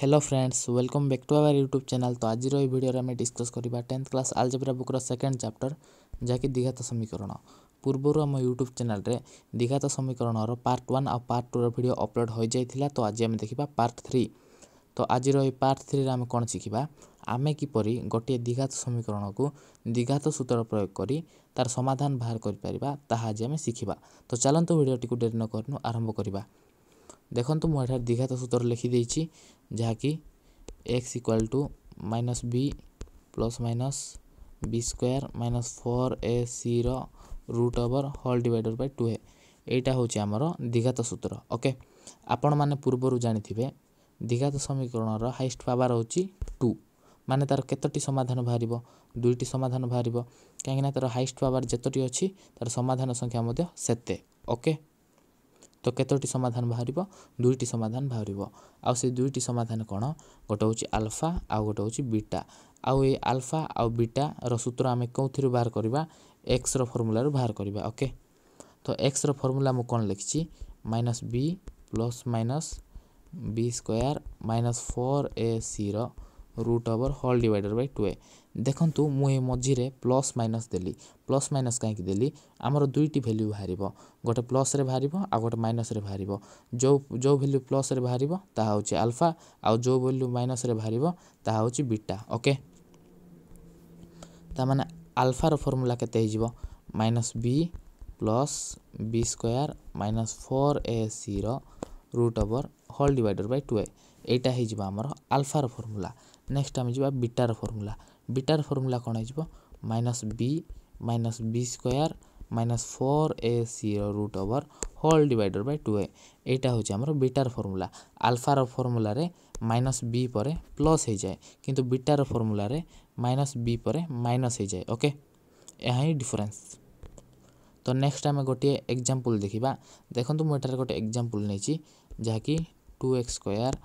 hello friends welcome back to our YouTube channel तो आज video आम डिस्कस करवा टेन्थ क्लास आलजेब्रा बुक्र सेकेंड चैप्टर जहाँकि दीघात समीकरण पूर्व आम यूट्यूब चैनल दीघात समीकरण पार्ट वन आ पार्ट टूर भिड अपलोड हो जाता तो आज आम देखा पार्ट थ्री तो आज पार्ट थ्री आम कौन शिखा आम किपर गोटे दीघात समीकरण को दीघात सूत्र प्रयोग कर तार समाधान बाहर करें आज आम शिखा तो चलते भिडियो डेरी न कर आरंभ करवा ଦେଖନ୍ତୁ ମୁଁ ଏଠାରେ ଦୀଘାତ ସୂତ୍ର ଲେଖିଦେଇଛି ଯାହାକି x equal to minus b plus minus b square minus four a ସିର root over whole divided by two a ଏଇଟା ହେଉଛି ଆମର ଦୀଘାତ ସୂତ୍ର ଓକେ ଆପଣମାନେ ପୂର୍ବରୁ ଜାଣିଥିବେ ଦୀଘାତ ସମୀକରଣର ହାଇଷ୍ଟ ପାୱାର ହେଉଛି ଟୁ ମାନେ ତା'ର କେତୋଟି ସମାଧାନ ବାହାରିବ ଦୁଇଟି ସମାଧାନ ବାହାରିବ କାହିଁକିନା ତା'ର ହାଇଷ୍ଟ ପାୱାର ଯେତୋଟି ଅଛି ତା'ର ସମାଧାନ ସଂଖ୍ୟା ମଧ୍ୟ ସେତେ ଓକେ ତ କେତୋଟି ସମାଧାନ ବାହାରିବ ଦୁଇଟି ସମାଧାନ ବାହାରିବ ଆଉ ସେ ଦୁଇଟି ସମାଧାନ କ'ଣ ଗୋଟେ ହେଉଛି ଆଲଫା ଆଉ ଗୋଟେ ହେଉଛି ବିଟା ଆଉ ଏ ଆଲଫା ଆଉ ବିଟାର ସୂତ୍ର ଆମେ କେଉଁଥିରୁ ବାହାର କରିବା ଏକ୍ସର ଫର୍ମୁଲାରୁ ବାହାର କରିବା ଓକେ ତ ଏକ୍ସର ଫର୍ମୁଲା ମୁଁ କ'ଣ ଲେଖିଛି minus b plus minus b square minus four a ସିର root over whole divided by two a ଦେଖନ୍ତୁ ମୁଁ ଏ ମଝିରେ ପ୍ଲସ୍ ମାଇନସ୍ ଦେଲି ପ୍ଲସ୍ ମାଇନସ୍ କାହିଁକି ଦେଲି ଆମର ଦୁଇଟି ଭ୍ୟାଲ୍ୟୁ ବାହାରିବ ଗୋଟେ ପ୍ଲସ୍ରେ ବାହାରିବ ଆଉ ଗୋଟେ ମାଇନସ୍ରେ ବାହାରିବ ଯେଉଁ ଯେଉଁ ଭ୍ୟାଲ୍ୟୁ ପ୍ଲସ୍ରେ ବାହାରିବ ତାହା ହେଉଛି ଆଲଫା ଆଉ ଯେଉଁ ଭ୍ୟାଲ୍ୟୁ ମାଇନସ୍ରେ ବାହାରିବ ତାହା ହେଉଛି ବିଟା ଓକେ ତାମାନେ ଆଲଫାର ଫର୍ମୁଲା କେତେ ହେଇଯିବ minus b plus b square minus four a ସିର root over whole divided by two a ଏଇଟା ହେଇଯିବ ଆମର ଆଲଫାର ଫର୍ମୁଲା ନେକ୍ସଟ ଆମେ ଯିବା ବିଟାର ଫର୍ମୁଲା ବିଟାର ଫର୍ମୁଲା କ'ଣ ହେଇଯିବ minus b minus b square minus four a c root over whole divided by two a ଏଇଟା ହେଉଛି ଆମର ବିଟାର ଫର୍ମୁଲା ଆଲଫାର ଫର୍ମୁଲାରେ ମାଇନସ୍ ବି ପରେ ପ୍ଲସ୍ ହେଇଯାଏ କିନ୍ତୁ ବିଟାର ଫର୍ମୁଲାରେ ମାଇନସ୍ ବି ପରେ ମାଇନସ୍ ହେଇଯାଏ ଓକେ ଏହା ହିଁ ଡିଫରେନ୍ସ ତ ନେକ୍ସଟ ଆମେ ଗୋଟିଏ ଏକ୍ଜାମ୍ପଲ୍ ଦେଖିବା ଦେଖନ୍ତୁ ମୁଁ ଏଠାରେ ଗୋଟେ ଏକ୍ଜାମ୍ପଲ୍ ନେଇଛି ଯାହାକି two x square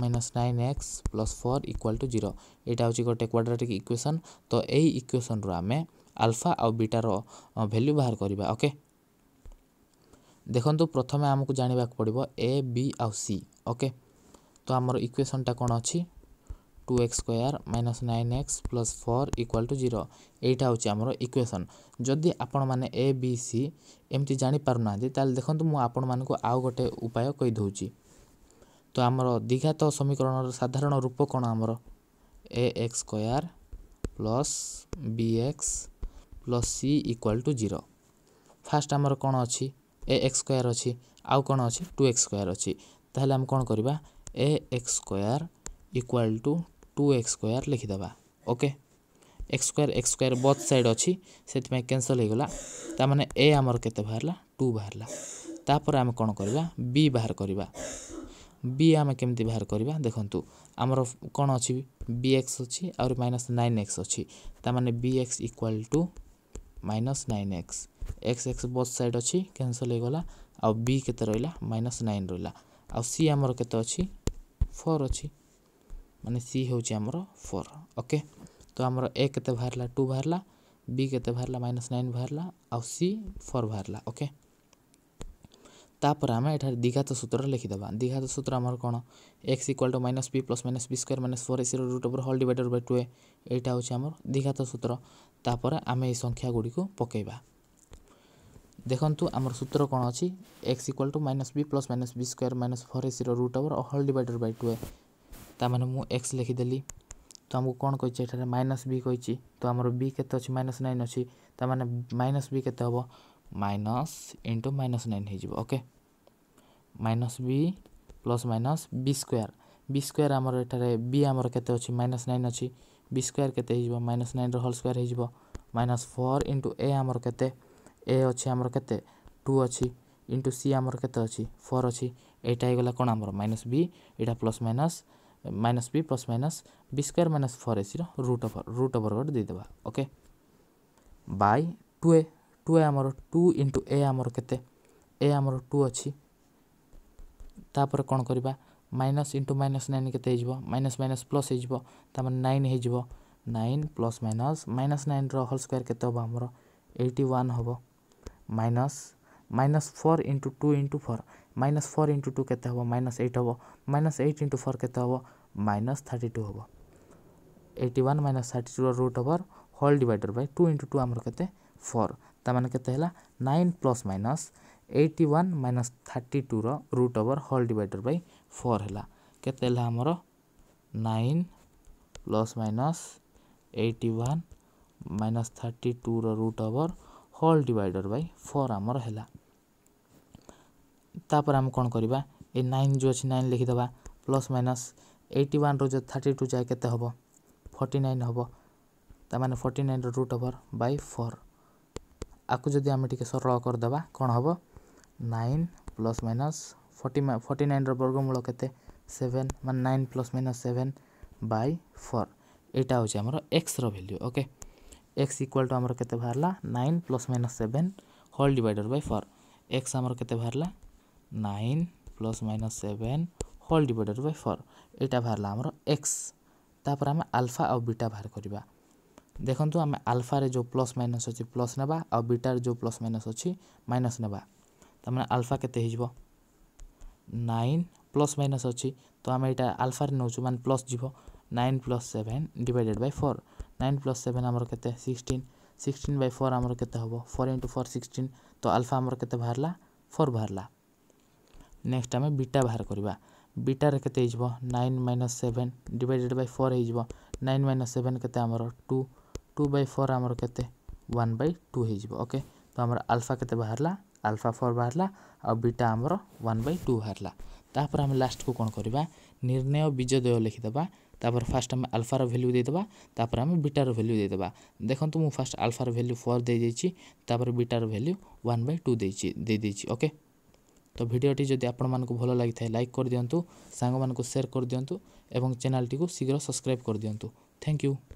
minus nine x plus four equal to zero এইটা হচ্ছে গোটে କ୍ୱାଡ୍ରାଟିକ୍ ଇକ୍ୱେସନ୍ ତ ଏଇ ଇକ୍ୱେସନ୍ରୁ ଆମେ ଆଲଫା ଆଉ ବିଟାର ଭ୍ୟାଲ୍ୟୁ ବାହାର କରିବା ଓକେ ଦେଖନ୍ତୁ ପ୍ରଥମେ ଆମକୁ ଜାଣିବାକୁ ପଡ଼ିବ ଏ ବି ଆଉ ସି ଓକେ ତ ଆମର ଇକ୍ୱେସନ୍ଟା କ'ଣ ଅଛି two x square minus nine x plus four equal to zero ଏଇଟା ହେଉଛି ଆମର ଇକ୍ୱେସନ୍ ଯଦି ଆପଣମାନେ ଏ ବି ସି ଏମିତି ଜାଣିପାରୁନାହାନ୍ତି ତାହେଲେ ଦେଖନ୍ତୁ ମୁଁ ଆପଣମାନଙ୍କୁ ଆଉ ଗୋଟେ ଉପାୟ କହିଦେଉଛି ତ ଆମର ଦୀଘାତ ସମୀକରଣର ସାଧାରଣ ରୂପ କ'ଣ ଆମର a x square plus b x plus c equal to zero first ଆମର କ'ଣ ଅଛି ଏ ଏକ୍ସ ସ୍କୋୟାର୍ ଅଛି ଆଉ କ'ଣ ଅଛି ଟୁ ଏକ୍ସ ସ୍କୋୟାର୍ ଅଛି ତାହେଲେ ଆମେ କ'ଣ କରିବା a x square equal to two x square ଲେଖିଦେବା okay x square x square both side ଅଛି ସେଥିପାଇଁ କ୍ୟାନସଲ୍ ହୋଇଗଲା ତା'ମାନେ ଏ ଆମର କେତେ ବାହାରିଲା ଟୁ ବାହାରିଲା ତାପରେ ଆମେ କ'ଣ କରିବା ବି ବାହାର କରିବା ବି ଆମେ କେମିତି ବାହାର କରିବା ଦେଖନ୍ତୁ ଆମର କ'ଣ ଅଛି ବି ଏକ୍ସ ଅଛି ଆହୁରି ମାଇନସ୍ ନାଇନ୍ ଏକ୍ସ ଅଛି ତା'ମାନେ b x equal to minus nine x x x both side ଅଛି କ୍ୟାନସଲ୍ ହେଇଗଲା ଆଉ ବି କେତେ ରହିଲା ମାଇନସ୍ ନାଇନ୍ ରହିଲା ଆଉ ସି ଆମର କେତେ ଅଛି ଫୋର୍ ଅଛି ମାନେ ସି ହେଉଛି ଆମର ଫୋର୍ ଓକେ ତ ଆମର ଏ କେତେ ବାହାରିଲା ଟୁ ବାହାରିଲା ବି କେତେ ବାହାରିଲା ମାଇନସ୍ ନାଇନ୍ ବାହାରିଲା ଆଉ ସି ଫୋର୍ ବାହାରିଲା ଓକେ ତାପରେ ଆମେ ଏଠାରେ ଦୀଘାତ ସୂତ୍ରରେ ଲେଖିଦେବା ଦୀଘାତ ସୂତ୍ର ଆମର କ'ଣ x equal to minus b plus minus b square minus four ଏସିର ରୁଟ୍ ଉପରେ whole divided by two a ଏଇଟା ହେଉଛି ଆମର ଦୀଘାତ ସୂତ୍ର ତାପରେ ଆମେ ଏଇ ସଂଖ୍ୟା ଗୁଡ଼ିକୁ ପକାଇବା ଦେଖନ୍ତୁ ଆମର ସୂତ୍ର କ'ଣ ଅଛି x equal to minus b plus minus b square minus four ଏସିର root over whole divided by two a ତାମାନେ ମୁଁ ଏକ୍ସ ଲେଖିଦେଲି ତ ଆମକୁ କ'ଣ କହିଛି ଏଠାରେ ମାଇନସ୍ ବି କହିଛି ତ ଆମର ବି କେତେ ଅଛି ମାଇନସ୍ ନାଇନ୍ ଅଛି ତାମାନେ ମାଇନସ୍ ବି କେତେ ହେବ ମାଇନସ୍ ଇଣ୍ଟୁ ମାଇନସ୍ ନାଇନ୍ ହୋଇଯିବ okay minus b plus minus b square b square ଆମର ଏଠାରେ ବି ଆମର କେତେ ଅଛି ମାଇନସ୍ ନାଇନ୍ ଅଛି ବି ସ୍କୋୟାର୍ କେତେ ହେଇଯିବ ମାଇନସ୍ ନାଇନ୍ର ହୋଲ୍ ସ୍କୋୟାର୍ ହେଇଯିବ ମାଇନସ୍ ଫୋର୍ ଇଣ୍ଟୁ ଏ ଆମର କେତେ ଏ ଅଛି ଆମର କେତେ ଟୁ ଅଛି ଇଣ୍ଟୁ ସି ଆମର କେତେ ଅଛି ଫୋର୍ ଅଛି ଏଇଟା ହେଇଗଲା କ'ଣ ଆମର ମାଇନସ୍ ବି ଏଇଟା plus minus minus b plus minus b square minus four ଏସିର ରୁଟ୍ ଓଭର୍ ରୁଟ୍ ଓଭର୍ ଗୋଟେ ଦେଇଦେବା okay by two a two a ଆମର ଟୁ ଇଣ୍ଟୁ ଏ ଆମର କେତେ ଏ ଆମର ଟୁ ଅଛି তাপরে କ'ଣ କରିବା মাইନସ୍ ଇଣ୍ଟୁ ମାଇନସ୍ ନାଇନ୍ କେତେ ହେଇଯିବ ମାଇନସ୍ ମାଇନସ୍ ପ୍ଲସ୍ ହେଇଯିବ ତା'ମାନେ ନାଇନ୍ ହେଇଯିବ ନାଇନ୍ ପ୍ଲସ୍ ମାଇନସ୍ ମାଇନସ୍ ନାଇନ୍ର ହୋଲ୍ ସ୍କୋୟାର୍ କେତେ ହେବ ଆମର ଏଇଟି ୱାନ୍ ହେବ minus minus four into two into four minus four into two କେତେ ହେବ ମାଇନସ୍ ଏଇଟ୍ ହେବ ମାଇନସ୍ ଏଇଟ୍ ଇଣ୍ଟୁ ଫୋର୍ କେତେ ହେବ ମାଇନସ୍ ଥାର୍ଟି ଟୁ ହେବ ଏଇଟି ୱାନ୍ ମାଇନସ୍ ଥାର୍ଟି ଟୁର root over whole divided by two into two ଆମର କେତେ four ତା'ମାନେ କେତେ ହେଲା nine plus minus eighty one minus thirty टूर root over whole divided by four है के आमर nine plus minus eighty one minus thirty टूर root over whole divided by four आमर है तापर आम कौन करवा ए नाइन जो अच्छे नाइन लिखिदेवा प्लस माइनस एट्टी वन रो जो थर्टी टू जाए के हम फर्टी नाइन हम ताने forty nine root over by four आपको जदि आम टे सरल करदे कौन हम nine plus minus forty forty nine रगमूल के सेवेन मान nine plus minus seven by four यटा होमर x value okay x equal to आम के बाहर nine plus minus seven whole divided by four x आमर के बाहर nine plus minus seven whole divided by four यटा बाहर आम एक्स तापर आम आलफा आटा बाहर करवा देखो आम आलफारे जो प्लस माइनस अच्छी प्लस नवा आटार जो प्लस माइनस अच्छी माइनस नवा ତାମାନେ ଆଲଫା କେତେ ହେଇଯିବ ନାଇନ୍ ପ୍ଲସ୍ ମାଇନସ୍ ଅଛି ତ ଆମେ ଏଇଟା ଆଲଫାରେ ନେଉଛୁ ମାନେ ପ୍ଲସ୍ ଯିବ nine plus seven divided by four nine plus seven ଆମର କେତେ ସିକ୍ସଟିନ୍ ସିକ୍ସଟିନ୍ ବାଇ ଫୋର୍ ଆମର କେତେ ହେବ ଫୋର୍ ଇଣ୍ଟୁ ଫୋର୍ ସିକ୍ସଟିନ୍ ତ ଆଲଫା ଆମର କେତେ ବାହାରିଲା ଫୋର୍ ବାହାରିଲା ନେକ୍ସଟ୍ ଆମେ ବିଟା ବାହାର କରିବା ବିଟାରେ କେତେ ହେଇଯିବ nine minus seven divided by four ହେଇଯିବ ନାଇନ୍ ମାଇନସ୍ ସେଭେନ୍ କେତେ ଆମର ଟୁ ଟୁ ବାଇ ଫୋର୍ ଆମର କେତେ ୱାନ୍ ବାଇ ଟୁ ହେଇଯିବ ଓକେ ତ ଆମର ଆଲଫା କେତେ ବାହାରିଲା ଆଲଫା ଫୋର୍ ବାହାରିଲା ଆଉ ବିଟା ଆମର ୱାନ୍ ବାଇ ଟୁ ବାହାରିଲା ତାପରେ ଆମେ ଲାଷ୍ଟକୁ କ'ଣ କରିବା ନିର୍ଣ୍ଣୟ ବିଜୟଦୟ ଲେଖିଦେବା ତାପରେ ଫାର୍ଷ୍ଟ ଆମେ ଆଲଫାର ଭ୍ୟାଲ୍ୟୁ ଦେଇଦେବା ତାପରେ ଆମେ ବିଟାର ଭ୍ୟାଲ୍ୟୁ ଦେଇଦେବା ଦେଖନ୍ତୁ ମୁଁ ଫାର୍ଷ୍ଟ ଆଲଫାର ଭ୍ୟାଲ୍ୟୁ ଫୋର୍ ଦେଇଦେଇଛି ତାପରେ ବିଟାର ଭ୍ୟାଲ୍ୟୁ ୱାନ୍ ବାଇ ଟୁ ଦେଇଛି ଦେଇଦେଇଛି ଓକେ ତ ଭିଡ଼ିଓଟି ଯଦି ଆପଣମାନଙ୍କୁ ଭଲ ଲାଗିଥାଏ ଲାଇକ୍ କରିଦିଅନ୍ତୁ ସାଙ୍ଗମାନଙ୍କୁ ସେୟାର କରିଦିଅନ୍ତୁ ଏବଂ ଚ୍ୟାନେଲ୍ଟିକୁ ଶୀଘ୍ର ସବସ୍କ୍ରାଇବ୍ କରିଦିଅନ୍ତୁ ଥ୍ୟାଙ୍କ ୟୁ